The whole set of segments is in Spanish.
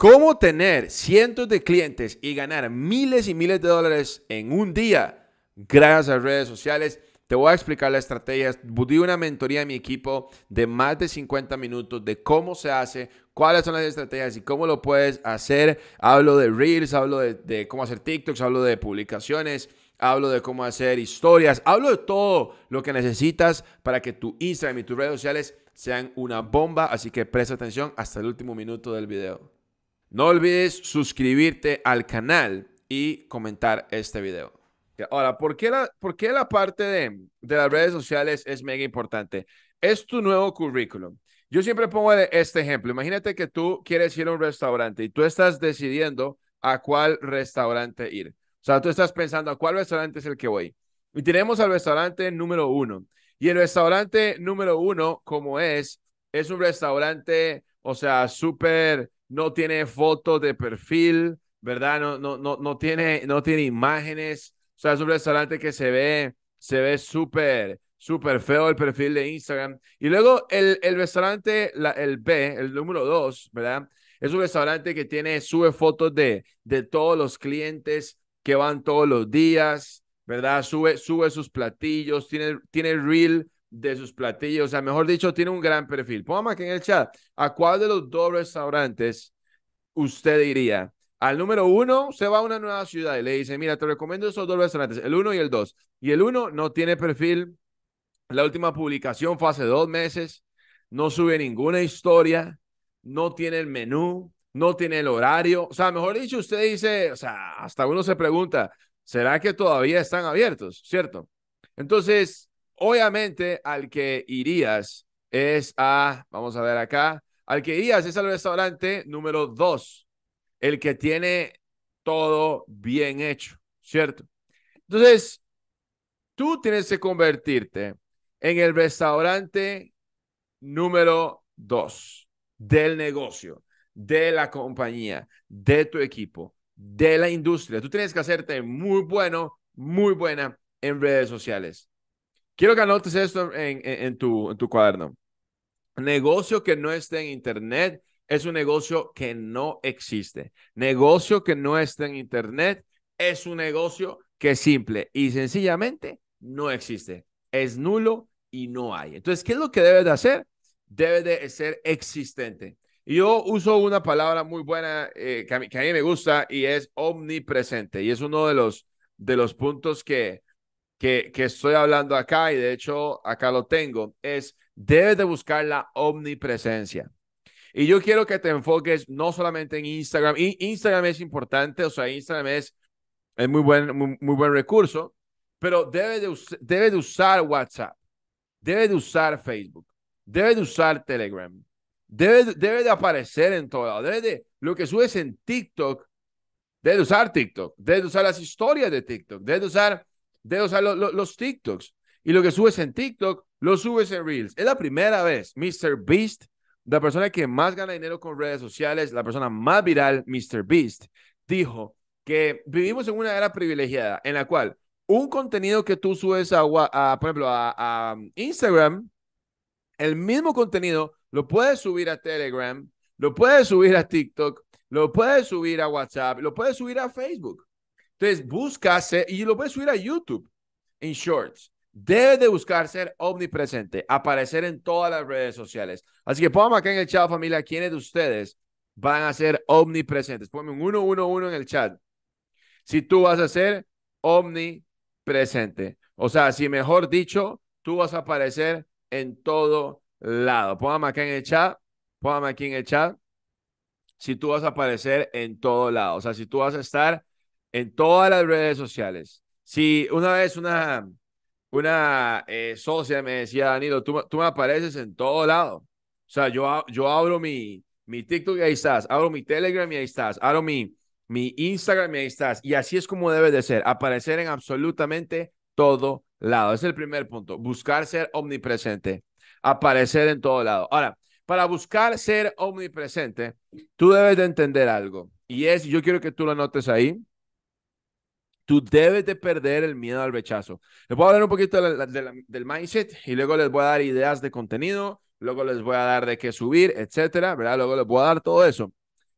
¿Cómo tener cientos de clientes y ganar miles y miles de dólares en un día gracias a redes sociales? Te voy a explicar la estrategia. Dí una mentoría a mi equipo de más de 50 minutos de cómo se hace, cuáles son las estrategias y cómo lo puedes hacer. Hablo de Reels, hablo de, de cómo hacer TikToks, hablo de publicaciones, hablo de cómo hacer historias, hablo de todo lo que necesitas para que tu Instagram y tus redes sociales sean una bomba. Así que presta atención hasta el último minuto del video. No olvides suscribirte al canal y comentar este video. Ahora, ¿por qué la, por qué la parte de, de, las redes sociales es mega importante? Es tu nuevo currículum. Yo siempre pongo este ejemplo. Imagínate que tú quieres ir a un restaurante y tú estás decidiendo a cuál restaurante ir. O sea, tú estás pensando a cuál restaurante es el que voy. Y tenemos al restaurante número uno. Y el restaurante número uno, como es, es un restaurante, o sea, súper no tiene fotos de perfil, ¿verdad? No, no, no, no, tiene, no tiene imágenes. O sea, es un restaurante que se ve, se ve súper, súper feo el perfil de Instagram. Y luego el, el restaurante, la, el B, el número dos, ¿verdad? Es un restaurante que tiene, sube fotos de, de todos los clientes que van todos los días, ¿verdad? Sube, sube sus platillos, tiene, tiene reel de sus platillos. O sea, mejor dicho, tiene un gran perfil. Póngame aquí en el chat, ¿a cuál de los dos restaurantes usted iría? Al número uno se va a una nueva ciudad y le dice, mira, te recomiendo esos dos restaurantes, el uno y el dos. Y el uno no tiene perfil. La última publicación fue hace dos meses. No sube ninguna historia. No tiene el menú. No tiene el horario. O sea, mejor dicho, usted dice, o sea, hasta uno se pregunta, ¿será que todavía están abiertos? ¿Cierto? Entonces, Obviamente, al que irías es a, vamos a ver acá, al que irías es al restaurante número dos, el que tiene todo bien hecho, ¿cierto? Entonces, tú tienes que convertirte en el restaurante número dos del negocio, de la compañía, de tu equipo, de la industria. Tú tienes que hacerte muy bueno, muy buena en redes sociales. Quiero que anotes esto en, en, tu, en tu cuaderno. Negocio que no esté en Internet es un negocio que no existe. Negocio que no esté en Internet es un negocio que simple y sencillamente no existe. Es nulo y no hay. Entonces, ¿qué es lo que debes de hacer? Debes de ser existente. Yo uso una palabra muy buena eh, que, a mí, que, a mí, me gusta y es omnipresente. Y es uno de los, de los puntos que, que, estoy hablando acá, y de hecho acá lo tengo, es debes de buscar la omnipresencia. Y yo quiero que te enfoques no solamente en Instagram. Y Instagram es importante, o sea, Instagram es, es muy, buen, muy, buen recurso, pero debes de, de usar WhatsApp, debes de usar Facebook, debes de usar Telegram, debes, de aparecer en todo lado, debes de, lo que subes en TikTok, debes de usar TikTok, debes de usar las historias de TikTok, debes de usar de, los TikToks. Y lo que subes en TikTok, lo subes en Reels. Es la primera vez, Mr. Beast, la persona que más gana dinero con redes sociales, la persona más viral, Mr. Beast, dijo que vivimos en una era privilegiada en la cual un contenido que tú subes a, a por ejemplo, a um, Instagram, el mismo contenido lo puedes subir a Telegram, lo puedes subir a TikTok, lo puedes subir a WhatsApp, lo puedes subir a Facebook. Entonces, busca ser, y lo puedes subir a YouTube en Shorts. Debe de buscar ser omnipresente, aparecer en todas las redes sociales. Así que pongan acá en el chat, familia, quiénes de ustedes van a ser omnipresentes. Ponme un 111 en el chat. Si tú vas a ser omnipresente. O sea, si mejor dicho, tú vas a aparecer en todo lado. Póngame acá en el chat. Póngame aquí en el chat. Si tú vas a aparecer en todo lado. O sea, si tú vas a estar en todas las redes sociales. Si una vez una, una eh, socia me decía, Danilo, tú, tú, me apareces en todo lado. O sea, yo, yo abro mi, mi TikTok y ahí estás, abro mi Telegram y ahí estás, abro mi, mi Instagram y ahí estás. Y así es como debe de ser, aparecer en absolutamente todo lado. Es el primer punto, buscar ser omnipresente, aparecer en todo lado. Ahora, para buscar ser omnipresente, tú debes de entender algo. Y es, yo quiero que tú lo notes ahí, Tú debes de perder el miedo al rechazo. Les voy a hablar un poquito del mindset y luego les voy a dar ideas de contenido, luego les voy a dar de qué subir, etcétera, ¿verdad? Luego les voy a dar todo eso.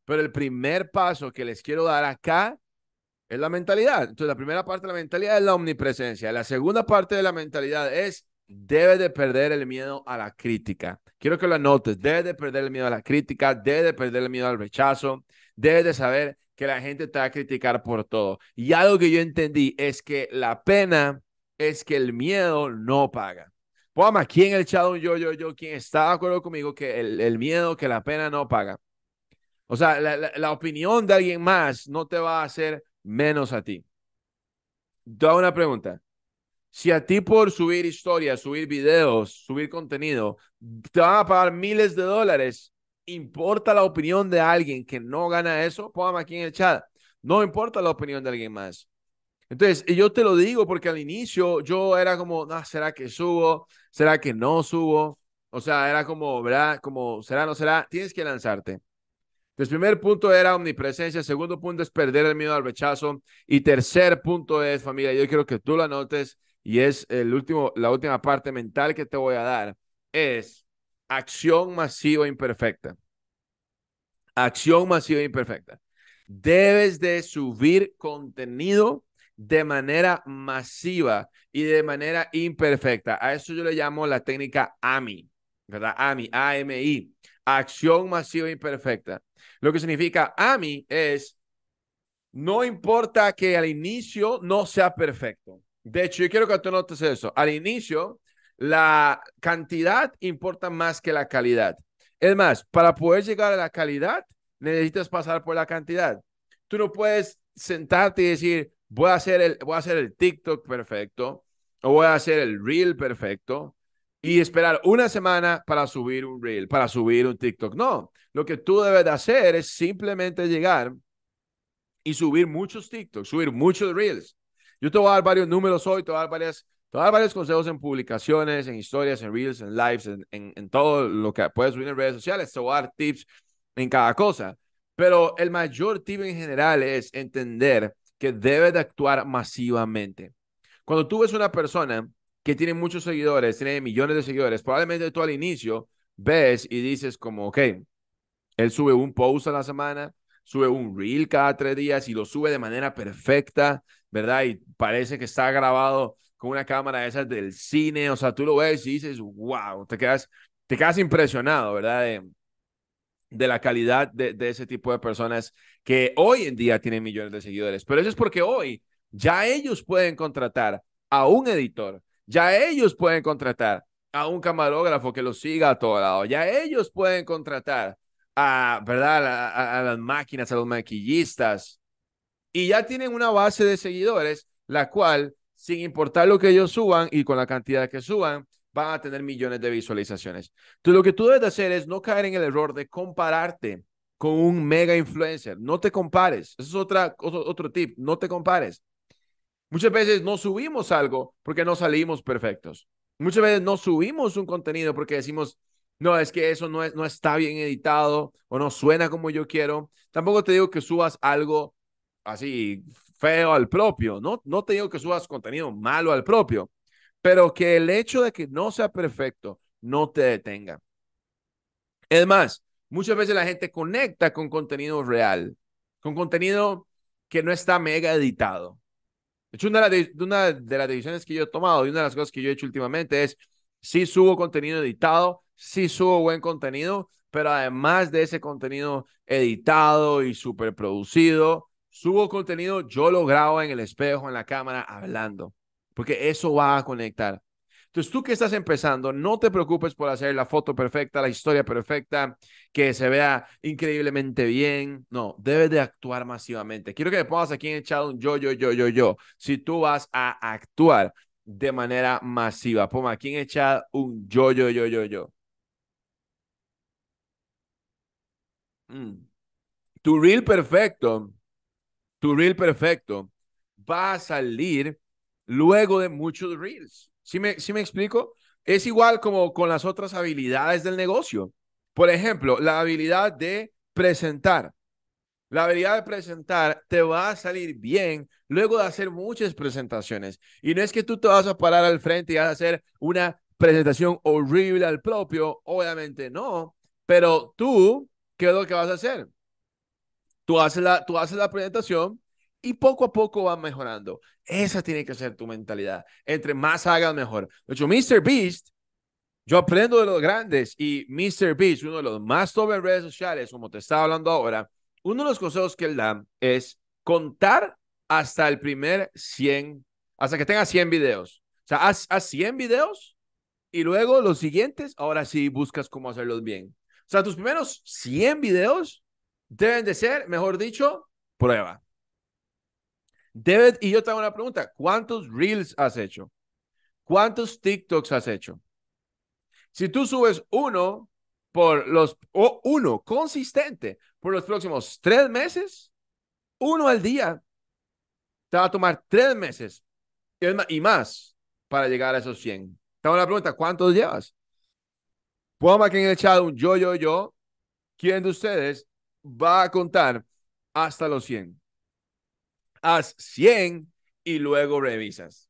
Pero el primer paso que les quiero dar acá es la mentalidad. Entonces, la primera parte de la mentalidad es la omnipresencia. La segunda parte de la mentalidad es debes de perder el miedo a la crítica. Quiero que lo anotes. Debes de perder el miedo a la crítica, debes de perder el miedo al rechazo, debes de saber que la gente te va a criticar por todo. Y algo que yo entendí es que la pena es que el miedo no paga. Poma, ¿quién ha el un yo, yo, yo, ¿Quién está de acuerdo conmigo que el, miedo, que la pena no paga. O sea, la, opinión de alguien más no te va a hacer menos a ti. Te hago una pregunta. Si a ti por subir historias, subir videos, subir contenido, te van a pagar miles de dólares, importa la opinión de alguien que no gana eso, póngame aquí en el chat. No importa la opinión de alguien más. Entonces, y yo te lo digo porque al inicio yo era como, ah, ¿será que subo? ¿Será que no subo? O sea, era como, ¿verdad? Como, ¿será, o no será? Tienes que lanzarte. Entonces, primer punto era omnipresencia, segundo punto es perder el miedo al rechazo y tercer punto es familia. Yo quiero que tú lo anotes y es el último, la última parte mental que te voy a dar. Es acción masiva e imperfecta. Acción masiva e imperfecta. Debes de subir contenido de manera masiva y de manera imperfecta. A eso yo le llamo la técnica AMI, ¿verdad? AMI, A-M-I. acción masiva e imperfecta. Lo que significa AMI es, no importa que al inicio no sea perfecto. De hecho, yo quiero que tú notes eso. Al inicio, la cantidad importa más que la calidad. Es más, para poder llegar a la calidad, necesitas pasar por la cantidad. Tú no puedes sentarte y decir, voy a hacer el, voy a hacer el TikTok perfecto o voy a hacer el reel perfecto y esperar una semana para subir un reel, para subir un TikTok. No, lo que tú debes de hacer es simplemente llegar y subir muchos TikToks, subir muchos reels. Yo te voy a dar varios números hoy, te voy a dar varias te voy a dar varios consejos en publicaciones, en historias, en reels, en lives, en, en, todo lo que puedes subir en redes sociales. Te voy a dar tips en cada cosa. Pero el mayor tip en general es entender que debes de actuar masivamente. Cuando tú ves una persona que tiene muchos seguidores, tiene millones de seguidores, probablemente tú al inicio ves y dices como, ok, él sube un post a la semana, sube un reel cada tres días y lo sube de manera perfecta, ¿verdad? Y parece que está grabado con una cámara de esas del cine, o sea, tú lo ves y dices, wow, te quedas, te quedas impresionado, ¿verdad? De, la calidad de, ese tipo de personas que hoy en día tienen millones de seguidores. Pero eso es porque hoy ya ellos pueden contratar a un editor, ya ellos pueden contratar a un camarógrafo que los siga a todo lado, ya ellos pueden contratar a, ¿verdad? a las máquinas, a los maquillistas. Y ya tienen una base de seguidores, la cual sin importar lo que ellos suban y con la cantidad que suban, van a tener millones de visualizaciones. Entonces, lo que tú debes hacer es no caer en el error de compararte con un mega influencer. No te compares. Eso es otra, otro, tip. No te compares. Muchas veces no subimos algo porque no salimos perfectos. Muchas veces no subimos un contenido porque decimos, no, es que eso no, es, no está bien editado o no suena como yo quiero. Tampoco te digo que subas algo así feo al propio. No, no te digo que subas contenido malo al propio, pero que el hecho de que no sea perfecto no te detenga. Es más, muchas veces la gente conecta con contenido real, con contenido que no está mega editado. De hecho, una de, las, una de las decisiones que yo he tomado y una de las cosas que yo he hecho últimamente es, si subo contenido editado, si subo buen contenido, pero además de ese contenido editado y superproducido, Subo contenido, yo lo grabo en el espejo, en la cámara, hablando, porque eso va a conectar. Entonces, tú que estás empezando, no te preocupes por hacer la foto perfecta, la historia perfecta, que se vea increíblemente bien. No, debes de actuar masivamente. Quiero que me pongas aquí en el chat un yo, yo, yo, yo, yo. Si tú vas a actuar de manera masiva, pon aquí en el chat un yo, yo, yo, yo, yo. Mm. Tu reel perfecto tu reel perfecto va a salir luego de muchos reels. ¿Sí me, me explico? Es igual como con las otras habilidades del negocio. Por ejemplo, la habilidad de presentar. La habilidad de presentar te va a salir bien luego de hacer muchas presentaciones. Y no es que tú te vas a parar al frente y vas a hacer una presentación horrible al propio, obviamente no, pero tú, ¿qué es lo que vas a hacer? Tú haces la, tú haces la presentación y poco a poco va mejorando. Esa tiene que ser tu mentalidad. Entre más hagas, mejor. De hecho, Mr. Beast, yo aprendo de los grandes y Mr. Beast, uno de los más top en redes sociales, como te estaba hablando ahora, uno de los consejos que él da es contar hasta el primer 100, hasta que tenga 100 videos. O sea, haz, haz 100 videos y luego los siguientes, ahora sí buscas cómo hacerlos bien. O sea, tus primeros 100 videos Deben de ser, mejor dicho, prueba. y yo te hago una pregunta, ¿cuántos reels has hecho? ¿Cuántos TikToks has hecho? Si tú subes uno por los, o uno consistente por los próximos tres meses, uno al día, te va a tomar tres meses y más para llegar a esos 100. Te hago una pregunta, ¿cuántos llevas? Puedo aquí en el chat un yo, yo, yo. ¿Quién de ustedes va a contar hasta los 100. Haz 100 y luego revisas.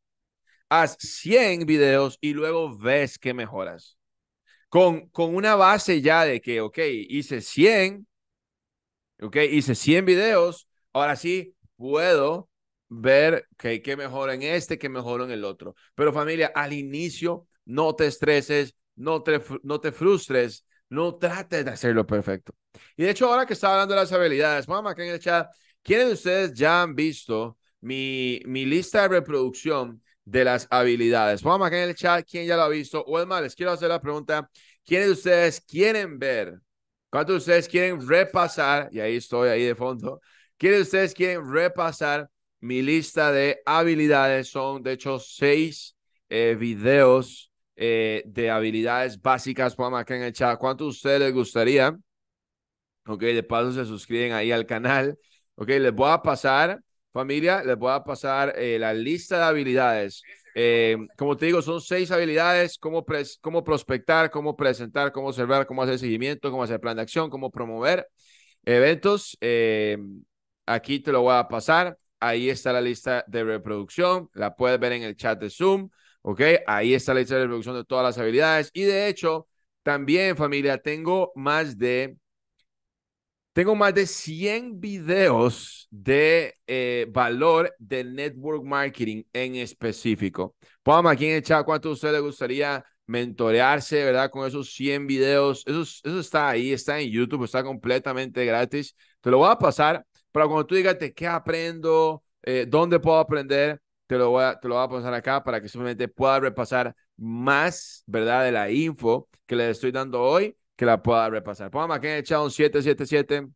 Haz 100 videos y luego ves que mejoras. Con, con una base ya de que, ok, hice 100, ok, hice 100 videos, ahora sí puedo ver qué que mejora en este, que mejora en el otro. Pero familia, al inicio no te estreses, no no te frustres no trates de hacerlo perfecto. Y de hecho, ahora que estaba hablando de las habilidades, vamos que en el chat, ¿quiénes de ustedes ya han visto mi, mi lista de reproducción de las habilidades? Vamos que en el chat, ¿quién ya lo ha visto? O es más, les quiero hacer la pregunta, ¿quiénes de ustedes quieren ver? ¿Cuántos de ustedes quieren repasar? Y ahí estoy, ahí de fondo. ¿Quiénes de ustedes quieren repasar mi lista de habilidades? Son, de hecho, seis eh, videos eh, de habilidades básicas. Pongan acá en el chat cuánto a ustedes les gustaría. Ok, de paso se suscriben ahí al canal. Ok, les voy a pasar, familia, les voy a pasar eh, la lista de habilidades. Eh, como te digo, son seis habilidades, cómo, cómo prospectar, cómo presentar, cómo observar, cómo hacer seguimiento, cómo hacer plan de acción, cómo promover eventos. aquí te lo voy a pasar. Ahí está la lista de reproducción. La puedes ver en el chat de Zoom. ¿ok? Ahí está la lista de reproducción de todas las habilidades. Y de hecho, también familia, tengo más de... Tengo más de 100 videos de eh, valor de network marketing en específico. Pongan aquí en el chat cuánto a usted le gustaría mentorearse, ¿verdad? Con esos 100 videos. Eso, está ahí, está en YouTube, está completamente gratis. Te lo voy a pasar Pero cuando tú digas, ¿qué aprendo? Eh, ¿Dónde puedo aprender? te lo voy a, te lo voy a pasar acá para que simplemente pueda repasar más, ¿verdad? De la info que les estoy dando hoy, que la pueda repasar. Póngame aquí en el chat un 777.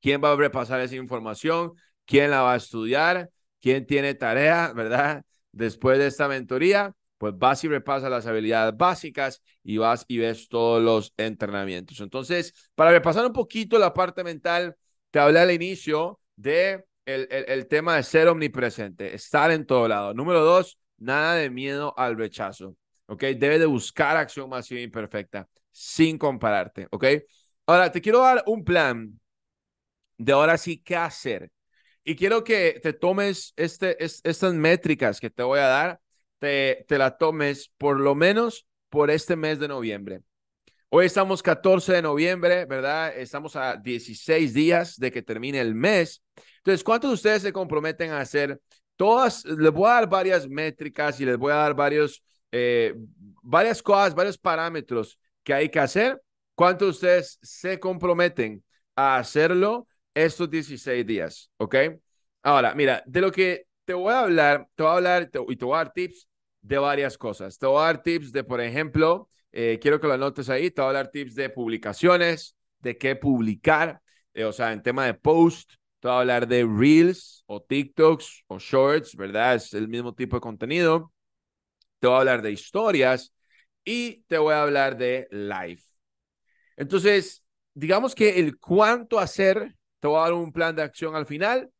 ¿Quién va a repasar esa información? ¿Quién la va a estudiar? ¿Quién tiene tarea, verdad? Después de esta mentoría, pues vas y repasas las habilidades básicas y vas y ves todos los entrenamientos. Entonces, para repasar un poquito la parte mental, te hablé al inicio de el, tema de ser omnipresente, estar en todo lado. Número dos, nada de miedo al rechazo. ¿Ok? Debe de buscar acción masiva e imperfecta sin compararte. ¿Ok? Ahora, te quiero dar un plan de ahora sí qué hacer. Y quiero que te tomes este, estas métricas que te voy a dar, te, te las tomes por lo menos por este mes de noviembre. Hoy estamos 14 de noviembre, ¿verdad? Estamos a 16 días de que termine el mes. Entonces, ¿cuántos de ustedes se comprometen a hacer todas? Les voy a dar varias métricas y les voy a dar varios, eh, varias cosas, varios parámetros que hay que hacer. ¿Cuántos de ustedes se comprometen a hacerlo estos 16 días? ¿Ok? Ahora, mira, de lo que te voy a hablar, te voy a hablar y te voy a dar tips de varias cosas. Te voy a dar tips de, por ejemplo, eh, quiero que lo anotes ahí. Te voy a dar tips de publicaciones, de qué publicar, eh, o sea, en tema de post. Te voy a hablar de Reels o TikToks o Shorts, ¿verdad? Es el mismo tipo de contenido. Te voy a hablar de historias y te voy a hablar de live. Entonces, digamos que el cuánto hacer, te voy a dar un plan de acción al final,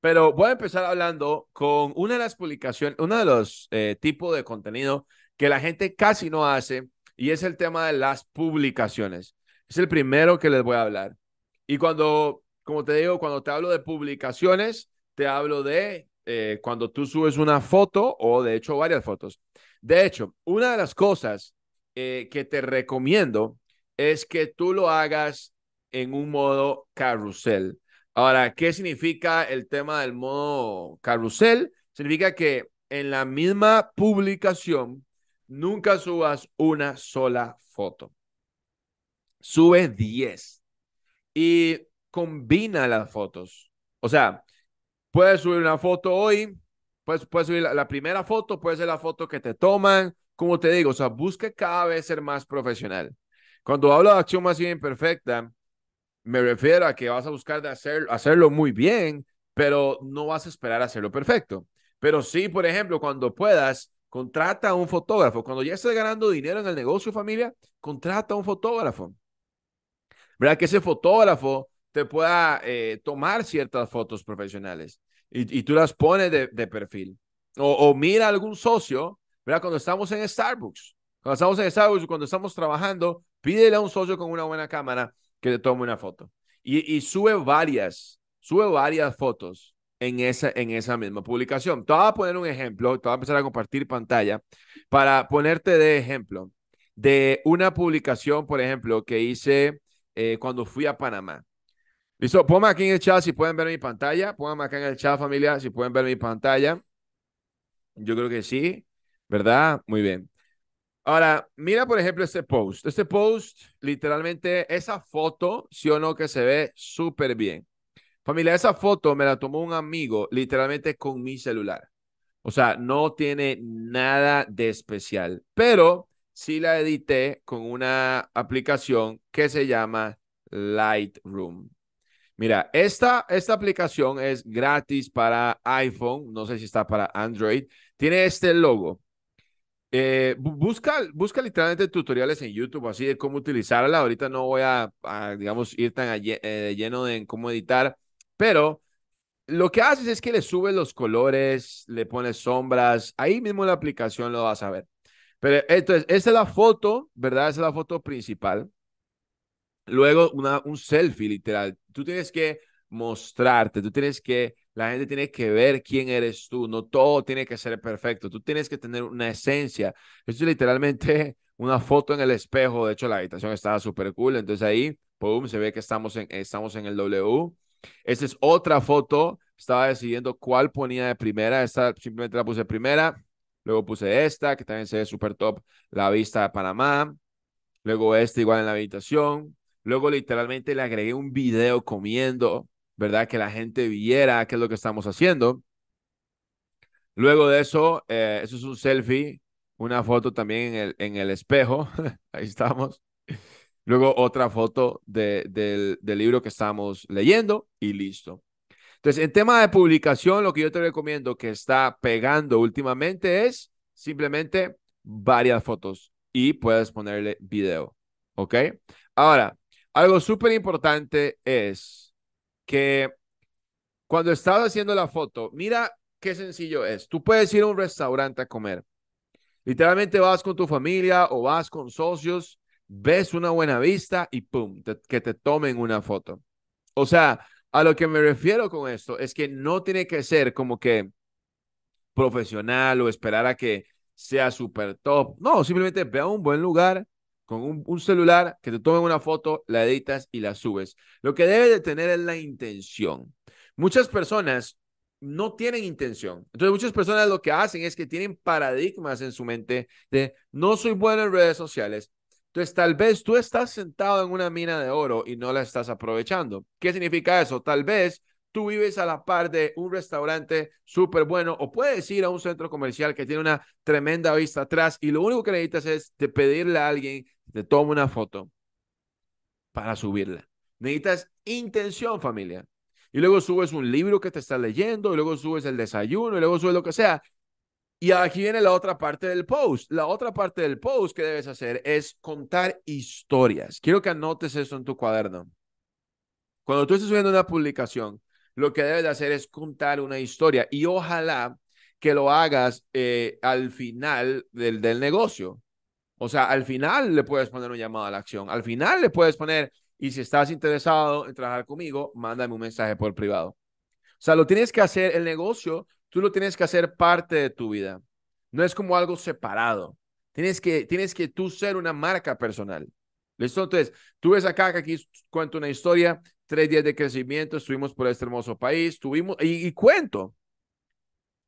pero voy a empezar hablando con una de las publicaciones, uno de los eh, tipos de contenido que la gente casi no hace y es el tema de las publicaciones. Es el primero que les voy a hablar. Y cuando, como te digo, cuando te hablo de publicaciones, te hablo de eh, cuando tú subes una foto o de hecho varias fotos. De hecho, una de las cosas eh, que te recomiendo es que tú lo hagas en un modo carrusel. Ahora, ¿qué significa el tema del modo carrusel? Significa que en la misma publicación nunca subas una sola foto. Sube 10 y combina las fotos. O sea, puedes subir una foto hoy, puedes, puedes subir la, primera foto, puede ser la foto que te toman. Como te digo, o sea, busca cada vez ser más profesional. Cuando hablo de acción más imperfecta, me refiero a que vas a buscar de hacerlo muy bien, pero no vas a esperar a hacerlo perfecto. Pero sí, por ejemplo, cuando puedas, Contrata a un fotógrafo. Cuando ya estés ganando dinero en el negocio, familia, contrata a un fotógrafo. ¿Verdad? Que ese fotógrafo te pueda eh, tomar ciertas fotos profesionales y, tú las pones de, perfil. O, o, mira algún socio, ¿verdad? Cuando estamos en Starbucks, cuando estamos en Starbucks, cuando estamos trabajando, pídele a un socio con una buena cámara que te tome una foto. Y, y sube varias, sube varias fotos en esa, en esa misma publicación. Te voy a poner un ejemplo, te voy a empezar a compartir pantalla para ponerte de ejemplo de una publicación, por ejemplo, que hice eh, cuando fui a Panamá. Listo, ponme aquí en el chat si pueden ver mi pantalla. Ponme acá en el chat, familia, si pueden ver mi pantalla. Yo creo que sí, ¿verdad? Muy bien. Ahora, mira por ejemplo este post. Este post, literalmente, esa foto, sí o no, que se ve súper bien. Familia, esa foto me la tomó un amigo literalmente con mi celular. O sea, no tiene nada de especial, pero sí la edité con una aplicación que se llama Lightroom. Mira, esta, esta aplicación es gratis para iPhone, no sé si está para Android. Tiene este logo. Eh, busca, busca literalmente tutoriales en YouTube así de cómo utilizarla. Ahorita no voy a, digamos, ir tan eh, lleno de cómo editar pero lo que haces es que le subes los colores, le pones sombras, ahí mismo la aplicación lo vas a ver. Pero entonces, esa es la foto, ¿verdad? Esa es la foto principal. Luego, una, un selfie, literal. Tú tienes que mostrarte, tú tienes que, la gente tiene que ver quién eres tú, no todo tiene que ser perfecto, tú tienes que tener una esencia. Esto es literalmente una foto en el espejo, de hecho la habitación estaba súper cool, entonces ahí, boom, se ve que estamos en, estamos en el W esta es otra foto. Estaba decidiendo cuál ponía de primera. Esta simplemente la puse primera. Luego puse esta, que también se ve súper top, la vista de Panamá. Luego esta igual en la habitación. Luego literalmente le agregué un video comiendo, ¿verdad? Que la gente viera qué es lo que estamos haciendo. Luego de eso, eh, eso es un selfie, una foto también en el, en el espejo. Ahí estamos. Luego otra foto del, del libro que estamos leyendo y listo. Entonces, en tema de publicación, lo que yo te recomiendo que está pegando últimamente es simplemente varias fotos y puedes ponerle video. ¿Ok? Ahora, algo súper importante es que cuando estás haciendo la foto, mira qué sencillo es. Tú puedes ir a un restaurante a comer. Literalmente vas con tu familia o vas con socios ves una buena vista y pum, que te tomen una foto. O sea, a lo que me refiero con esto es que no tiene que ser como que profesional o esperar a que sea súper top. No, simplemente ve un buen lugar con un, celular, que te tomen una foto, la editas y la subes. Lo que debe de tener es la intención. Muchas personas no tienen intención. Entonces muchas personas lo que hacen es que tienen paradigmas en su mente de no soy bueno en redes sociales, entonces, tal vez tú estás sentado en una mina de oro y no la estás aprovechando. ¿Qué significa eso? Tal vez tú vives a la par de un restaurante súper bueno o puedes ir a un centro comercial que tiene una tremenda vista atrás y lo único que necesitas es pedirle a alguien que te tome una foto para subirla. Necesitas intención, familia. Y luego subes un libro que te estás leyendo, y luego subes el desayuno, y luego subes lo que sea. Y aquí viene la otra parte del post. La otra parte del post que debes hacer es contar historias. Quiero que anotes eso en tu cuaderno. Cuando tú estés viendo una publicación, lo que debes hacer es contar una historia y ojalá que lo hagas eh, al final del, del negocio. O sea, al final le puedes poner un llamado a la acción. Al final le puedes poner, y si estás interesado en trabajar conmigo, mándame un mensaje por privado. O sea, lo tienes que hacer, el negocio Tú lo tienes que hacer parte de tu vida. No es como algo separado. Tienes que, tienes que tú ser una marca personal. ¿Listo? Entonces, tú ves acá que aquí cuento una historia, tres días de crecimiento, estuvimos por este hermoso país, tuvimos, y, cuento,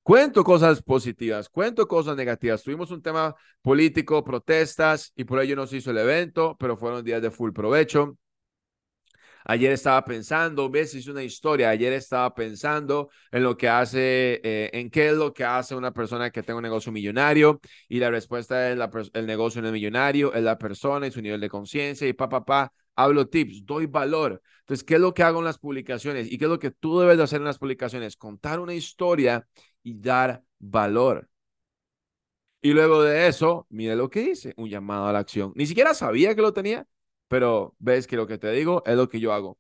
cuento cosas positivas, cuento cosas negativas. Tuvimos un tema político, protestas, y por ello no se hizo el evento, pero fueron días de full provecho. Ayer estaba pensando, ves, hice una historia, ayer estaba pensando en lo que hace, eh, en qué es lo que hace una persona que tiene un negocio millonario y la respuesta es el negocio no es millonario, es la persona y su nivel de conciencia y pa, pa, pa. Hablo tips, doy valor. Entonces, ¿qué es lo que hago en las publicaciones? ¿Y qué es lo que tú debes de hacer en las publicaciones? Contar una historia y dar valor. Y luego de eso, mire lo que dice, un llamado a la acción. Ni siquiera sabía que lo tenía, pero ves que lo que te digo es lo que yo hago.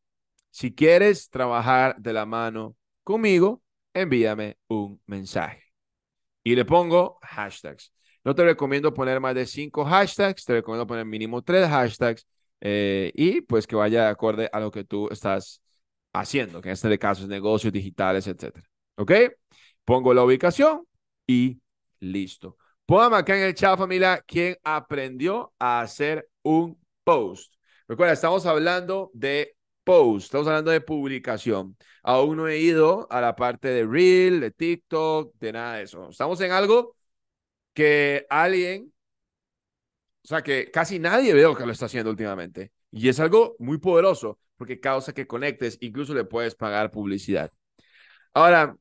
Si quieres trabajar de la mano conmigo, envíame un mensaje. Y le pongo hashtags. No te recomiendo poner más de cinco hashtags, te recomiendo poner mínimo tres hashtags eh, y pues que vaya de acorde a lo que tú estás haciendo, que en este caso es negocios digitales, etc. ¿Ok? Pongo la ubicación y listo. Póngame acá en el chat, familia, quien aprendió a hacer un post. Recuerda, estamos hablando de post, estamos hablando de publicación. Aún no he ido a la parte de Reel, de TikTok, de nada de eso. Estamos en algo que alguien, o sea, que casi nadie veo que lo está haciendo últimamente. Y es algo muy poderoso porque causa que conectes, incluso le puedes pagar publicidad. Ahora,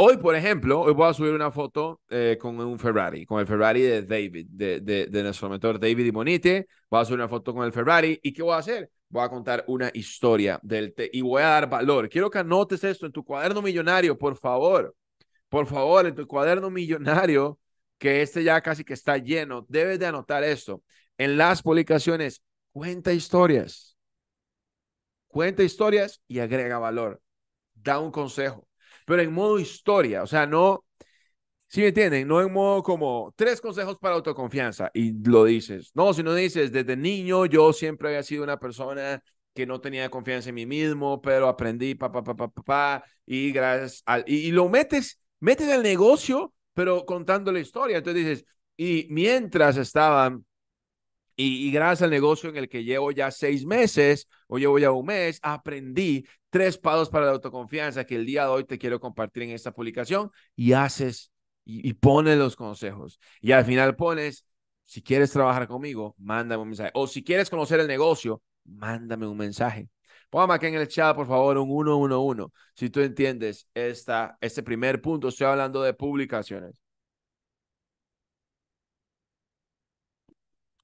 Hoy, por ejemplo, hoy voy a subir una foto eh, con un Ferrari, con el Ferrari de David, de, nuestro mentor David Ibonite. Voy a subir una foto con el Ferrari. ¿Y qué voy a hacer? Voy a contar una historia del y voy a dar valor. Quiero que anotes esto en tu cuaderno millonario, por favor. Por favor, en tu cuaderno millonario, que este ya casi que está lleno, debes de anotar esto. En las publicaciones, cuenta historias. Cuenta historias y agrega valor. Da un consejo pero en modo historia, o sea, no, si ¿sí me entienden, no en modo como tres consejos para autoconfianza y lo dices. No, si no dices, desde niño yo siempre había sido una persona que no tenía confianza en mí mismo, pero aprendí pa pa pa pa pa, y gracias al, y, lo metes, metes el negocio, pero contando la historia. Entonces dices, y mientras estaban y, y, gracias al negocio en el que llevo ya seis meses o llevo ya un mes, aprendí tres pasos para la autoconfianza que el día de hoy te quiero compartir en esta publicación y haces y, pones los consejos. Y al final pones, si quieres trabajar conmigo, mándame un mensaje. O si quieres conocer el negocio, mándame un mensaje. Póngame aquí en el chat, por favor, un 111. Si tú entiendes esta, este primer punto, estoy hablando de publicaciones.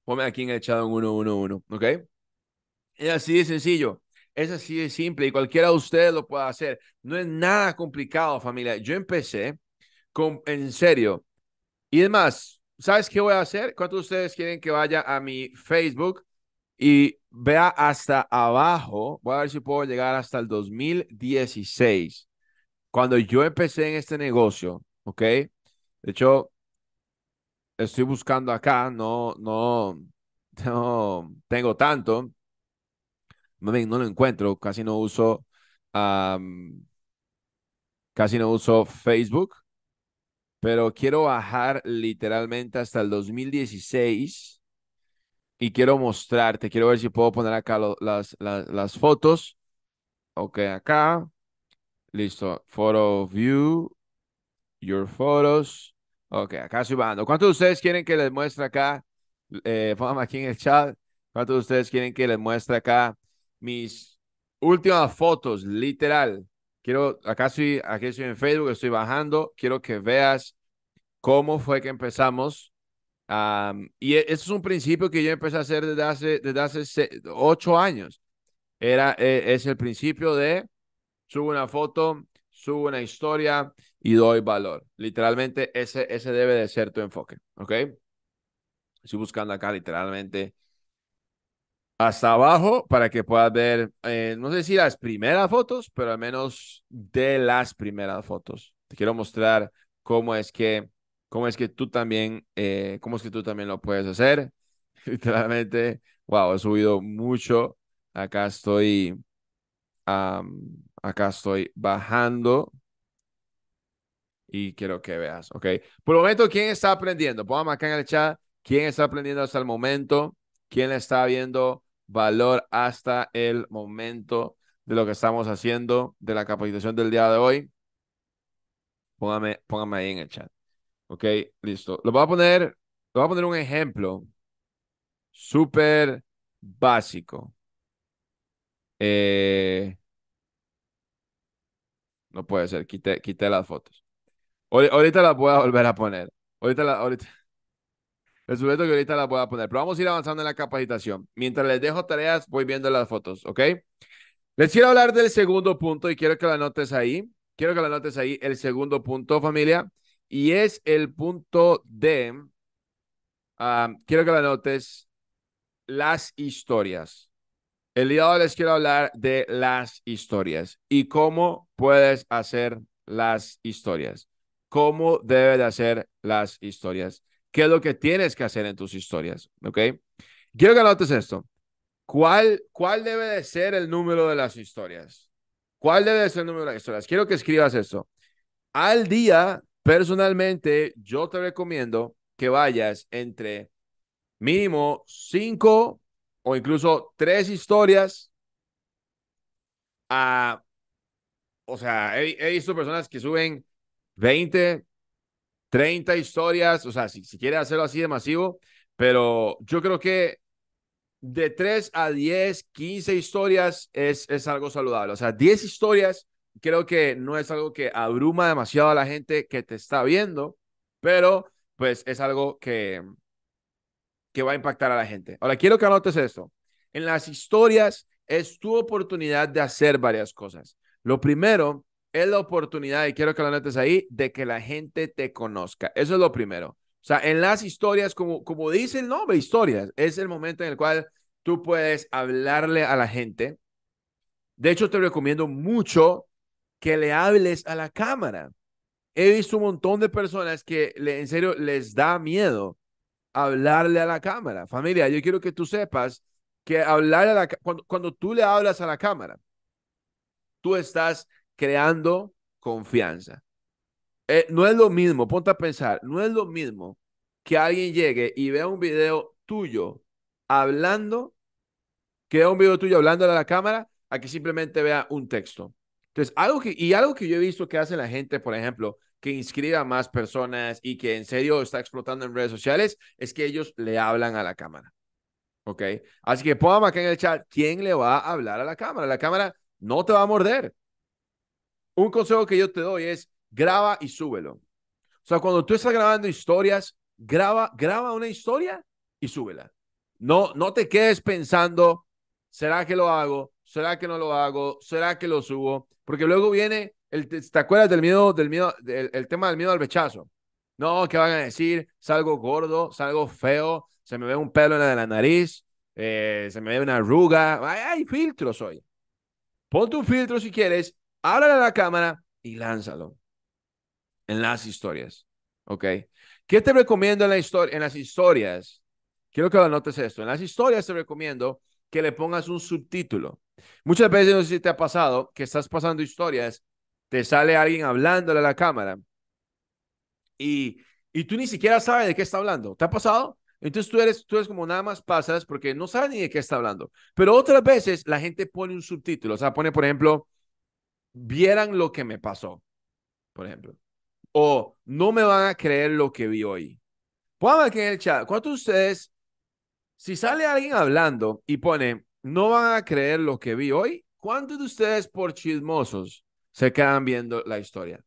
Póngame aquí en el chat un 111, ¿ok? Es así de sencillo. Es así de simple y cualquiera de ustedes lo puede hacer. No es nada complicado, familia. Yo empecé con, en serio. Y además, ¿sabes qué voy a hacer? ¿Cuántos de ustedes quieren que vaya a mi Facebook y vea hasta abajo? Voy a ver si puedo llegar hasta el 2016. Cuando yo empecé en este negocio, ¿ok? De hecho, estoy buscando acá, no, no, no tengo tanto no lo encuentro, casi no uso, casi no uso Facebook, pero quiero bajar literalmente hasta el 2016 y quiero mostrarte, quiero ver si puedo poner acá las, las, fotos. Ok, acá. Listo. Photo view. Your photos. Ok, acá subando ¿Cuántos de ustedes quieren que les muestre acá? Eh, pónganme aquí en el chat. ¿Cuántos de ustedes quieren que les muestre acá mis últimas fotos, literal. Quiero, acá estoy, aquí estoy en Facebook, estoy bajando, quiero que veas cómo fue que empezamos. y e, eso es un principio que yo empecé a hacer desde hace, desde hace ocho años. Era, e, es el principio de subo una foto, subo una historia y doy valor. Literalmente ese, ese debe de ser tu enfoque, ¿ok? Estoy buscando acá literalmente hasta abajo para que puedas ver, eh, no sé si las primeras fotos, pero al menos de las primeras fotos. Te quiero mostrar cómo es que, cómo es que tú también, eh, cómo es que tú también lo puedes hacer. Literalmente, wow, he subido mucho. Acá estoy, acá estoy bajando. Y quiero que veas, ¿ok? Por el momento, ¿quién está aprendiendo? Póngame acá en el chat, ¿quién está aprendiendo hasta el momento? quién está viendo valor hasta el momento de lo que estamos haciendo, de la capacitación del día de hoy, póngame, póngame ahí en el chat. Ok, listo. Lo voy a poner, lo voy a poner un ejemplo súper básico. Eh, no puede ser, quité, las fotos. Ahorita las voy a volver a poner. Ahorita, la, ahorita, el sujeto que ahorita la voy a poner. Pero vamos a ir avanzando en la capacitación. Mientras les dejo tareas, voy viendo las fotos, ¿ok? Les quiero hablar del segundo punto y quiero que la anotes ahí. Quiero que la anotes ahí, el segundo punto, familia. Y es el punto de, ah, quiero que la anotes, las historias. El día de hoy les quiero hablar de las historias y cómo puedes hacer las historias. Cómo debes de hacer las historias qué es lo que tienes que hacer en tus historias, ¿ok? Quiero que anotes esto. ¿Cuál, ¿Cuál debe ser el número de las historias? ¿Cuál debe ser el número de las historias? Quiero que escribas esto. Al día, personalmente, yo te recomiendo que vayas entre mínimo cinco o incluso tres historias a... O sea, he, he visto personas que suben 20, 30 historias, o sea, si, si quiere hacerlo así de masivo, pero yo creo que de 3 a 10, 15 historias es, es algo saludable. O sea, 10 historias creo que no es algo que abruma demasiado a la gente que te está viendo, pero pues es algo que, que va a impactar a la gente. Ahora, quiero que anotes esto. En las historias es tu oportunidad de hacer varias cosas. Lo primero es la oportunidad, y quiero que lo notes ahí, de que la gente te conozca. Eso es lo primero. O sea, en las historias, como, como dice el nombre, historias, es el momento en el cual tú puedes hablarle a la gente. De hecho, te recomiendo mucho que le hables a la cámara. He visto un montón de personas que en serio les da miedo hablarle a la cámara. Familia, yo quiero que tú sepas que hablar a la, cuando, cuando tú le hablas a la cámara, tú estás creando confianza. Eh, no es lo mismo, ponte a pensar, no es lo mismo que alguien llegue y vea un video tuyo hablando, que vea un video tuyo hablando a la cámara, a que simplemente vea un texto. Entonces, algo que, y algo que yo he visto que hace la gente, por ejemplo, que inscribe a más personas y que en serio está explotando en redes sociales, es que ellos le hablan a la cámara. ¿Ok? Así que pongamos acá en el chat quién le va a hablar a la cámara. La cámara no te va a morder un consejo que yo te doy es graba y súbelo. O sea, cuando tú estás grabando historias, graba, graba una historia y súbela. No, no te quedes pensando, ¿será que lo hago? ¿Será que no lo hago? ¿Será que lo subo? Porque luego viene, el, ¿te acuerdas del miedo, del miedo, del, el tema del miedo al rechazo? No, ¿qué van a decir? Salgo gordo, salgo feo, se me ve un pelo en la, de la nariz, eh, se me ve una arruga. Hay, hay filtros hoy. Ponte un filtro si quieres háblale a la cámara y lánzalo en las historias. ¿Ok? ¿Qué te recomiendo en, las historias? Quiero que lo anotes esto. En las historias te recomiendo que le pongas un subtítulo. Muchas veces, no sé si te ha pasado, que estás pasando historias, te sale alguien hablando a la cámara y, tú ni siquiera sabes de qué está hablando. ¿Te ha pasado? Entonces tú eres, tú eres como nada más pasas porque no sabes ni de qué está hablando. Pero otras veces la gente pone un subtítulo. O sea, pone, por ejemplo, vieran lo que me pasó, por ejemplo. O no me van a creer lo que vi hoy. ver que en el chat, ¿cuántos de ustedes, si sale alguien hablando y pone, no van a creer lo que vi hoy, ¿cuántos de ustedes por chismosos se quedan viendo la historia?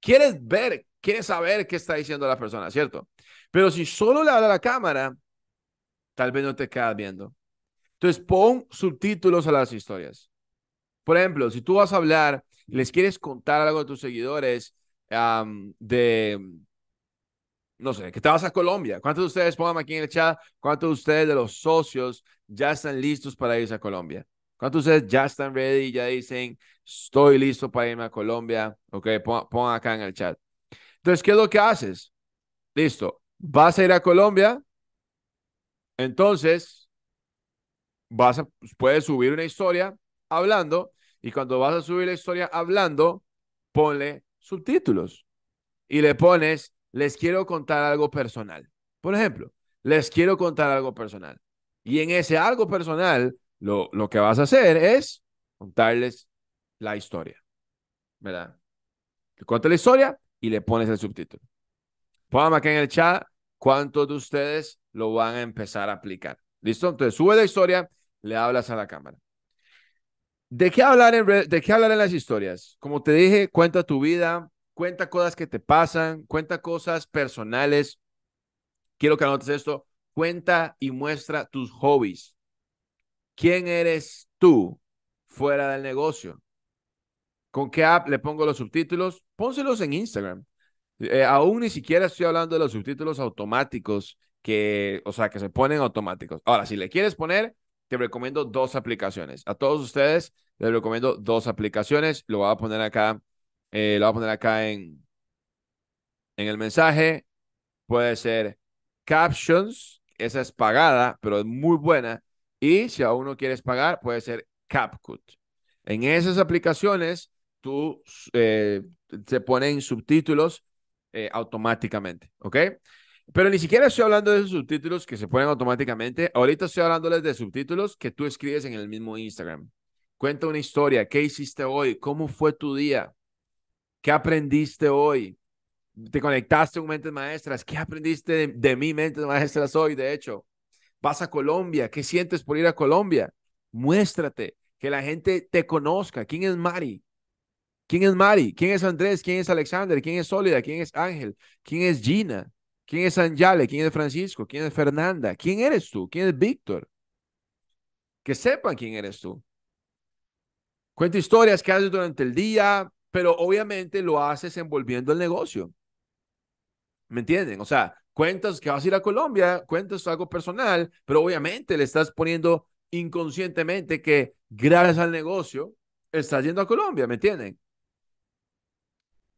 Quieres ver, quieres saber qué está diciendo la persona, ¿cierto? Pero si solo le habla la cámara, tal vez no te quedas viendo. Entonces pon subtítulos a las historias. Por ejemplo, si tú vas a hablar les quieres contar algo a tus seguidores de, no sé, que te vas a Colombia. ¿Cuántos de ustedes, pongan aquí en el chat, cuántos de ustedes de los socios ya están listos para irse a Colombia? ¿Cuántos de ustedes ya están ready, ya dicen, estoy listo para irme a Colombia? Ok, pongan acá en el chat. Entonces, ¿qué es lo que haces? Listo, vas a ir a Colombia, entonces vas puedes subir una historia hablando y cuando vas a subir la historia hablando, ponle subtítulos y le pones, les quiero contar algo personal. Por ejemplo, les quiero contar algo personal. Y en ese algo personal, lo, lo que vas a hacer es contarles la historia. ¿Verdad? Te cuentas la historia y le pones el subtítulo. Pónganme que en el chat cuántos de ustedes lo van a empezar a aplicar. ¿Listo? Entonces, sube la historia, le hablas a la cámara. ¿De qué, hablar en ¿De qué hablar en las historias? Como te dije, cuenta tu vida, cuenta cosas que te pasan, cuenta cosas personales. Quiero que anotes esto. Cuenta y muestra tus hobbies. ¿Quién eres tú fuera del negocio? ¿Con qué app le pongo los subtítulos? Pónselos en Instagram. Eh, aún ni siquiera estoy hablando de los subtítulos automáticos que, o sea, que se ponen automáticos. Ahora, si le quieres poner, te recomiendo dos aplicaciones. A todos ustedes les recomiendo dos aplicaciones. Lo voy a poner acá, eh, lo voy a poner acá en, en el mensaje. Puede ser Captions, esa es pagada, pero es muy buena. Y si aún no quieres pagar, puede ser CapCut. En esas aplicaciones, tú eh, se ponen subtítulos eh, automáticamente, ¿ok? Pero ni siquiera estoy hablando de esos subtítulos que se ponen automáticamente. Ahorita estoy hablándoles de subtítulos que tú escribes en el mismo Instagram. Cuenta una historia. ¿Qué hiciste hoy? ¿Cómo fue tu día? ¿Qué aprendiste hoy? ¿Te conectaste con Mentes Maestras? ¿Qué aprendiste de, mi mí, Mentes Maestras, hoy? De hecho, vas a Colombia. ¿Qué sientes por ir a Colombia? Muéstrate. Que la gente te conozca. ¿Quién es Mari? ¿Quién es Mari? ¿Quién es Andrés? ¿Quién es Alexander? ¿Quién es Sólida? ¿Quién es Ángel? ¿Quién es Gina? ¿Quién es Anjale? ¿Quién es Francisco? ¿Quién es Fernanda? ¿Quién eres tú? ¿Quién es Víctor? Que sepan quién eres tú. Cuenta historias que haces durante el día, pero obviamente lo haces envolviendo el negocio. ¿Me entienden? O sea, cuentas que vas a ir a Colombia, cuentas algo personal, pero obviamente le estás poniendo inconscientemente que gracias al negocio estás yendo a Colombia, ¿me entienden?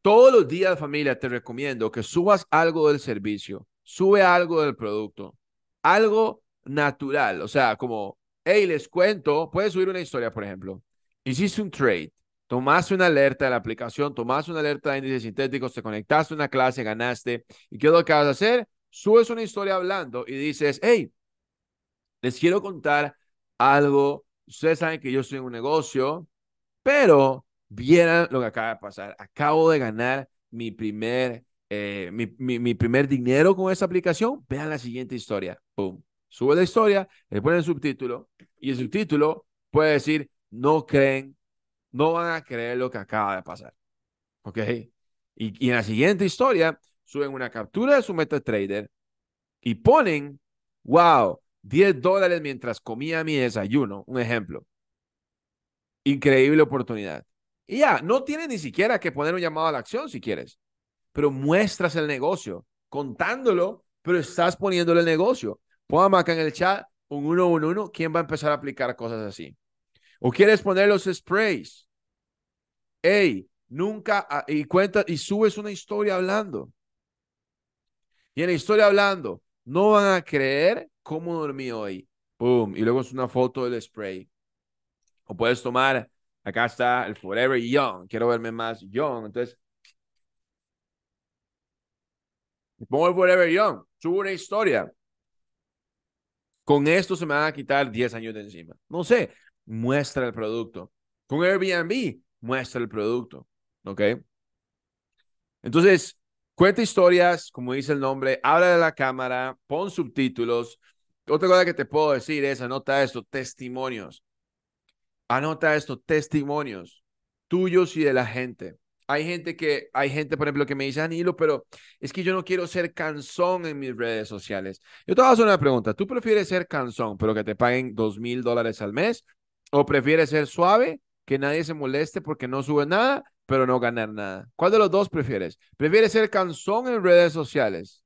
Todos los días, familia, te recomiendo que subas algo del servicio, sube algo del producto, algo natural. O sea, como, hey, les cuento, puedes subir una historia, por ejemplo. Hiciste un trade, tomaste una alerta de la aplicación, tomaste una alerta de índices sintéticos, te conectaste a una clase, ganaste. ¿Y qué es lo que vas a hacer? Subes una historia hablando y dices, hey, les quiero contar algo. Ustedes saben que yo soy un negocio, pero vieran lo que acaba de pasar. Acabo de ganar mi primer, eh, mi, primer dinero con esta aplicación. Vean la siguiente historia. Boom. Sube la historia, le ponen el subtítulo y el subtítulo puede decir, no creen, no van a creer lo que acaba de pasar. ¿Ok? Y, y en la siguiente historia suben una captura de su MetaTrader y ponen, wow, 10 dólares mientras comía mi desayuno, un ejemplo. Increíble oportunidad. Y ya, no tienes ni siquiera que poner un llamado a la acción si quieres, pero muestras el negocio, contándolo, pero estás poniéndole el negocio. Pongan acá en el chat un 111, ¿quién va a empezar a aplicar cosas así? O quieres poner los sprays. Hey, nunca, ah, y cuenta, y subes una historia hablando. Y en la historia hablando, no van a creer cómo dormí hoy. Boom. Y luego es una foto del spray. O puedes tomar Acá está el Forever Young. Quiero verme más young. Entonces, pongo el Forever Young. Subo una historia. Con esto se me van a quitar 10 años de encima. No sé. Muestra el producto. Con Airbnb, muestra el producto. ¿Ok? Entonces, cuenta historias, como dice el nombre, habla de la cámara, pon subtítulos. Otra cosa que te puedo decir es, anota esto, testimonios. Anota esto, testimonios tuyos y de la gente. Hay gente que, hay gente, por ejemplo, que me dice, Danilo, pero es que yo no quiero ser canzón en mis redes sociales. Yo te voy a hacer una pregunta. ¿Tú prefieres ser canzón, pero que te paguen dos mil dólares al mes? ¿O prefieres ser suave, que nadie se moleste porque no sube nada, pero no ganar nada? ¿Cuál de los dos prefieres? ¿Prefieres ser canzón en redes sociales?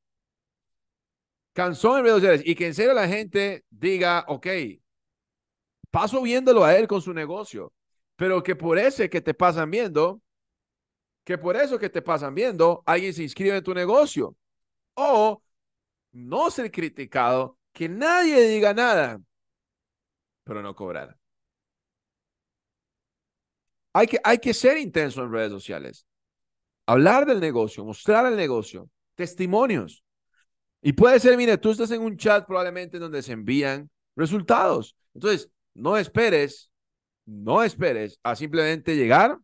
Canzón en redes sociales. Y que en serio la gente diga, ok, paso viéndolo a él con su negocio, pero que por ese que te pasan viendo, que por eso que te pasan viendo, alguien se inscribe en tu negocio. O no ser criticado, que nadie diga nada, pero no cobrar. Hay que, hay que ser intenso en redes sociales. Hablar del negocio, mostrar el negocio, testimonios. Y puede ser, mire, tú estás en un chat probablemente donde se envían resultados. Entonces, no esperes, no esperes a simplemente llegar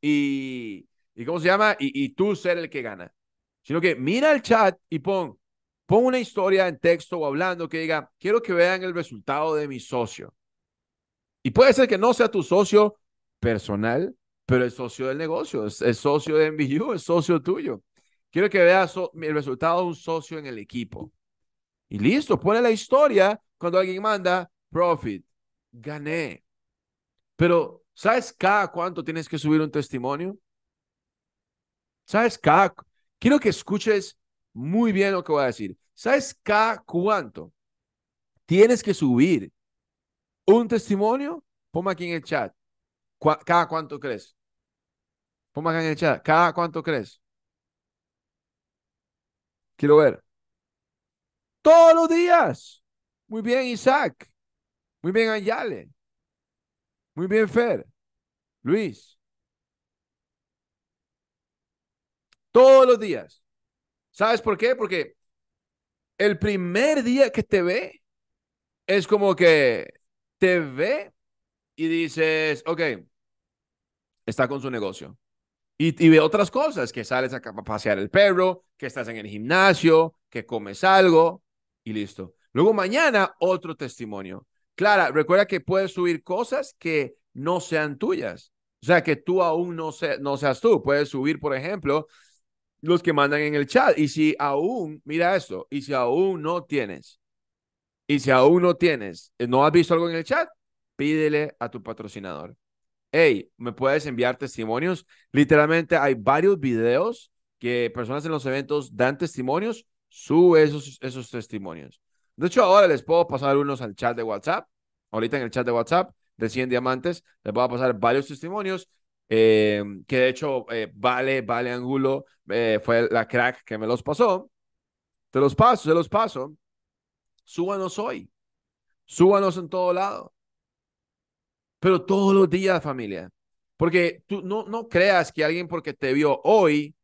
y, y ¿cómo se llama? Y, tú ser el que gana. Sino que mira el chat y pon, una historia en texto o hablando que diga, quiero que vean el resultado de mi socio. Y puede ser que no sea tu socio personal, pero el socio del negocio, es el socio de MBU, el socio tuyo. Quiero que veas el resultado de un socio en el equipo. Y listo, pone la historia cuando alguien manda profit, gané. Pero, ¿sabes cada cuánto tienes que subir un testimonio? ¿Sabes cada? Quiero que escuches muy bien lo que voy a decir. ¿Sabes cada cuánto tienes que subir un testimonio? Ponme aquí en el chat. ¿Cada cuánto crees? Ponme aquí en el chat. ¿Cada cuánto crees? Quiero ver. Todos los días. Muy bien, Isaac. Muy bien, Ayale. Muy bien, Fer. Luis. Todos los días. ¿Sabes por qué? Porque el primer día que te ve es como que te ve y dices, ok, está con su negocio. Y, y ve otras cosas, que sales a pasear el perro, que estás en el gimnasio, que comes algo y listo. Luego mañana otro testimonio. Clara, recuerda que puedes subir cosas que no sean tuyas. O sea, que tú aún no, seas tú. Puedes subir, por ejemplo, los que mandan en el chat. Y si aún, mira esto, y si aún no tienes, y si aún no tienes, eh, no has visto algo en el chat, pídele a tu patrocinador. Hey, ¿me puedes enviar testimonios? Literalmente hay varios videos que personas en los eventos dan testimonios. Sube esos, esos testimonios. De hecho, ahora les puedo pasar unos al chat de WhatsApp. Ahorita en el chat de WhatsApp de 100 diamantes, les voy a pasar varios testimonios. Eh, que de hecho, eh, Vale, Vale Angulo eh, fue la crack que me los pasó. Te los paso, se los paso. Súbanos hoy. Súbanos en todo lado. Pero todos los días, familia. Porque tú no, no creas que alguien porque te vio hoy,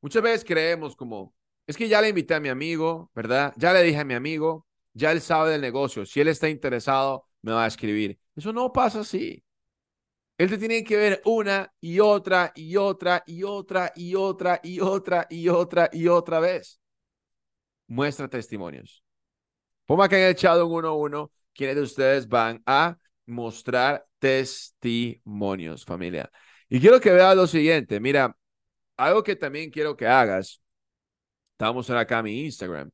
muchas veces creemos como, es que ya le invité a mi amigo, ¿verdad? Ya le dije a mi amigo, ya él sabe del negocio, si él está interesado, me va a escribir. Eso no pasa así. Él te tiene que ver una y otra y otra y otra y otra y otra y otra y otra vez. Muestra testimonios. Ponga que en echado chat uno a uno. quiénes de ustedes van a mostrar testimonios, familia. Y quiero que veas lo siguiente. Mira, algo que también quiero que hagas. Estamos en acá mi Instagram.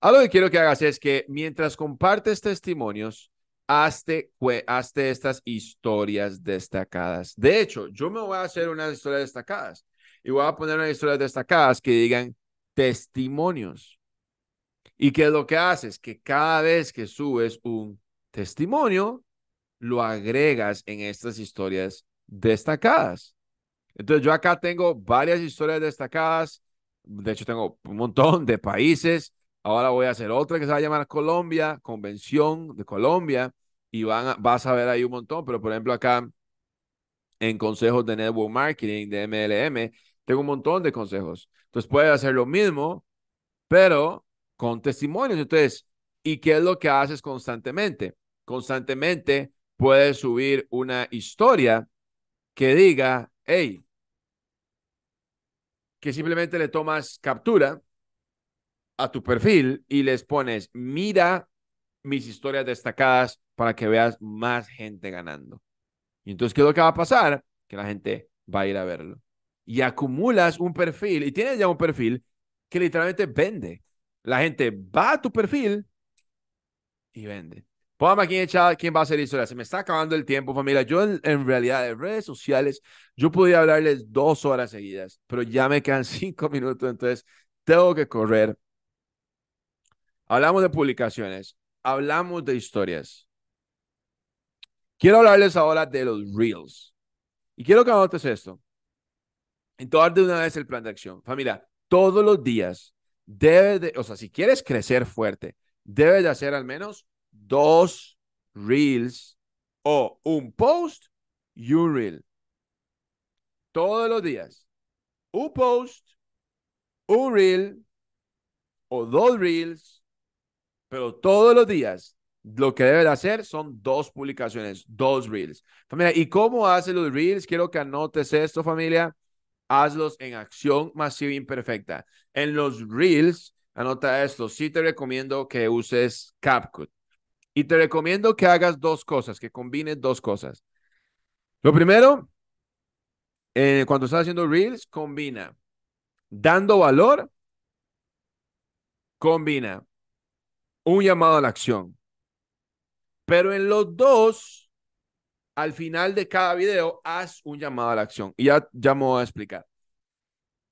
Algo que quiero que hagas es que mientras compartes testimonios, hazte, hazte estas historias destacadas. De hecho, yo me voy a hacer unas historias destacadas y voy a poner unas historias destacadas que digan testimonios. Y que lo que haces, es que cada vez que subes un testimonio, lo agregas en estas historias destacadas. Entonces yo acá tengo varias historias destacadas, de hecho tengo un montón de países, Ahora voy a hacer otra que se va a llamar Colombia, Convención de Colombia, y van vas a ver ahí un montón, pero por ejemplo acá en consejos de Network Marketing, de MLM, tengo un montón de consejos. Entonces puedes hacer lo mismo, pero con testimonios. Entonces, ¿y qué es lo que haces constantemente? Constantemente puedes subir una historia que diga, hey, que simplemente le tomas captura a tu perfil y les pones, mira mis historias destacadas para que veas más gente ganando. Y entonces, ¿qué es lo que va a pasar? Que la gente va a ir a verlo. Y acumulas un perfil y tienes ya un perfil que literalmente vende. La gente va a tu perfil y vende. Póngame aquí en el chat quién va a hacer historia. Se me está acabando el tiempo, familia. Yo en, realidad de redes sociales, yo podía hablarles dos horas seguidas, pero ya me quedan cinco minutos, entonces tengo que correr. Hablamos de publicaciones, hablamos de historias. Quiero hablarles ahora de los reels. Y quiero que anotes esto. Entonces, de una vez el plan de acción. Familia, todos los días debe, de, o sea, si quieres crecer fuerte, debes de hacer al menos dos reels o un post y un reel. Todos los días. Un post, un reel o dos reels pero todos los días lo que deben hacer son dos publicaciones, dos reels. Familia, ¿y cómo haces los reels? Quiero que anotes esto, familia. Hazlos en acción masiva e imperfecta. En los reels, anota esto. Sí te recomiendo que uses CapCut. Y te recomiendo que hagas dos cosas, que combines dos cosas. Lo primero, eh, cuando estás haciendo reels, combina dando valor, combina un llamado a la acción. Pero en los dos, al final de cada video, haz un llamado a la acción. Y ya, ya me voy a explicar.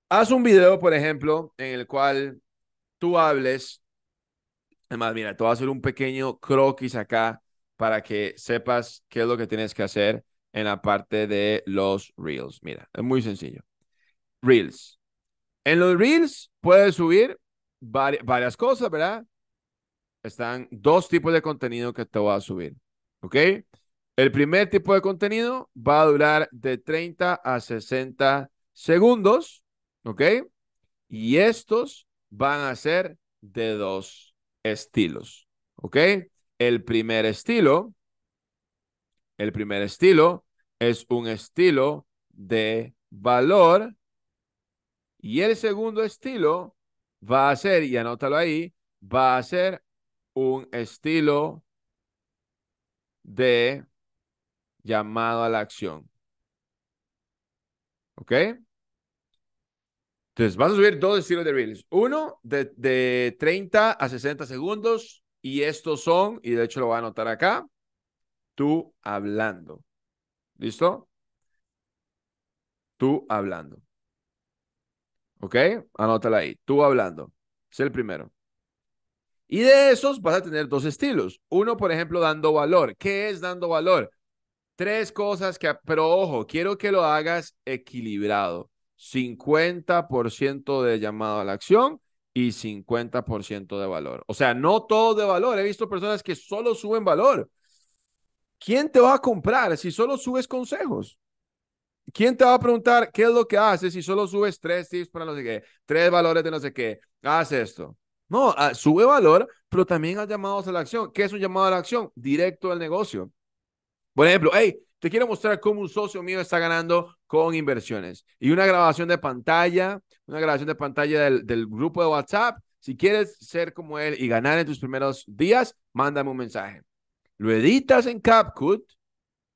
Haz un video, por ejemplo, en el cual tú hables. Además, mira, te voy a hacer un pequeño croquis acá para que sepas qué es lo que tienes que hacer en la parte de los Reels. Mira, es muy sencillo. Reels. En los Reels puedes subir varias cosas, ¿verdad? están dos tipos de contenido que te voy a subir. ¿Ok? El primer tipo de contenido va a durar de 30 a 60 segundos. ¿Ok? Y estos van a ser de dos estilos. ¿Ok? El primer estilo, el primer estilo es un estilo de valor y el segundo estilo va a ser, y anótalo ahí, va a ser un estilo de llamado a la acción. ¿Ok? Entonces, vas a subir dos estilos de Reels. Uno de, de 30 a 60 segundos y estos son, y de hecho lo voy a anotar acá, tú hablando. ¿Listo? Tú hablando. ¿Ok? Anótala ahí. Tú hablando. Es el primero. Y de esos vas a tener dos estilos. Uno, por ejemplo, dando valor. ¿Qué es dando valor? Tres cosas que, pero ojo, quiero que lo hagas equilibrado. 50% de llamado a la acción y 50% de valor. O sea, no todo de valor. He visto personas que solo suben valor. ¿Quién te va a comprar si solo subes consejos? ¿Quién te va a preguntar qué es lo que haces si solo subes tres tips para no sé qué, tres valores de no sé qué? Haz esto. No, sube valor, pero también ha llamados a la acción. ¿Qué es un llamado a la acción? Directo al negocio. Por ejemplo, hey, te quiero mostrar cómo un socio mío está ganando con inversiones. Y una grabación de pantalla, una grabación de pantalla del, del grupo de WhatsApp. Si quieres ser como él y ganar en tus primeros días, mándame un mensaje. Lo editas en CapCut,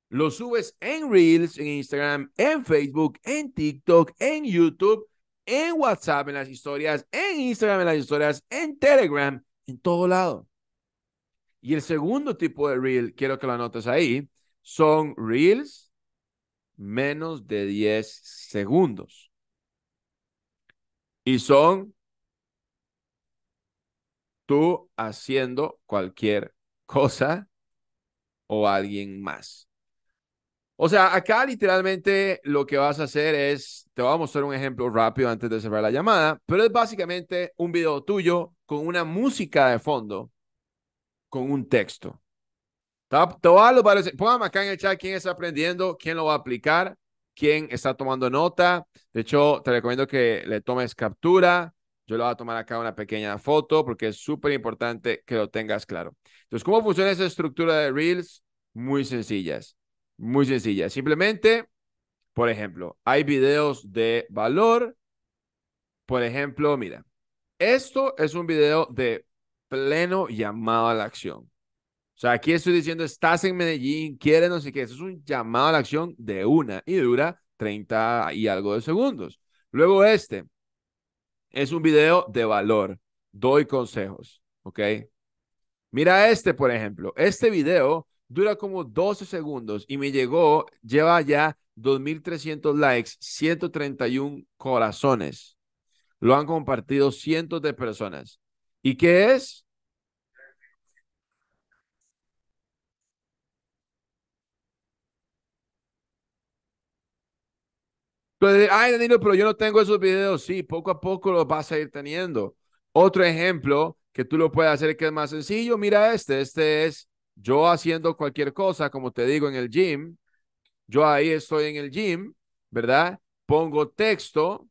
lo subes en Reels, en Instagram, en Facebook, en TikTok, en YouTube en WhatsApp, en las historias, en Instagram, en las historias, en Telegram, en todo lado. Y el segundo tipo de reel, quiero que lo anotes ahí, son reels menos de 10 segundos. Y son tú haciendo cualquier cosa o alguien más. O sea, acá literalmente lo que vas a hacer es, te voy a mostrar un ejemplo rápido antes de cerrar la llamada, pero es básicamente un video tuyo con una música de fondo, con un texto. todo acá en el chat quién está aprendiendo, quién lo va a aplicar, quién está tomando nota. De hecho, te recomiendo que le tomes captura. Yo le voy a tomar acá una pequeña foto porque es súper importante que lo tengas claro. Entonces, ¿cómo funciona esa estructura de Reels? Muy sencillas. Muy sencilla. Simplemente, por ejemplo, hay videos de valor. Por ejemplo, mira, esto es un video de pleno llamado a la acción. O sea, aquí estoy diciendo, estás en Medellín, quieres no sé qué. Eso es un llamado a la acción de una y dura 30 y algo de segundos. Luego este es un video de valor. Doy consejos, ¿ok? Mira este, por ejemplo. Este video dura como 12 segundos y me llegó, lleva ya 2.300 likes, 131 corazones. Lo han compartido cientos de personas. ¿Y qué es? Pues, ay Danilo, pero yo no tengo esos videos. Sí, poco a poco los vas a ir teniendo. Otro ejemplo que tú lo puedes hacer que es más sencillo, mira este, este es yo haciendo cualquier cosa, como te digo, en el gym, yo ahí estoy en el gym, ¿verdad? Pongo texto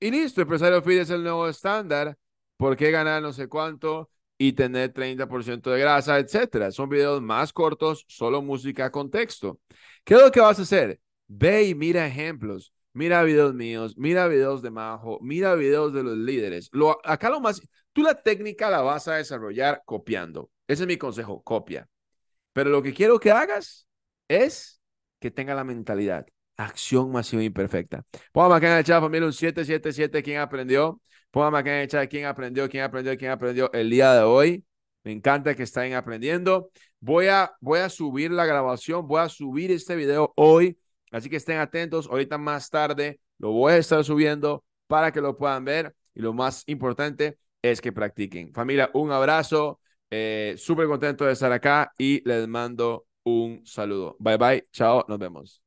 y listo, empresario feed es el nuevo estándar. ¿Por qué ganar no sé cuánto y tener 30% de grasa, etcétera? Son videos más cortos, solo música con texto. ¿Qué es lo que vas a hacer? Ve y mira ejemplos. Mira videos míos, mira videos de Majo, mira videos de los líderes. Lo, acá lo más, Tú la técnica la vas a desarrollar copiando. Ese es mi consejo, copia. Pero lo que quiero que hagas es que tenga la mentalidad. Acción masiva e imperfecta. Póngame acá en el chat, familia, un 777, ¿quién aprendió? Póngame acá en el chat, ¿quién aprendió? ¿Quién aprendió? ¿Quién aprendió el día de hoy? Me encanta que estén aprendiendo. Voy a, voy a subir la grabación, voy a subir este video hoy, así que estén atentos. Ahorita más tarde lo voy a estar subiendo para que lo puedan ver. Y lo más importante, es que practiquen. Familia, un abrazo. Eh, súper contento de estar acá y les mando un saludo. Bye bye. Chao. Nos vemos.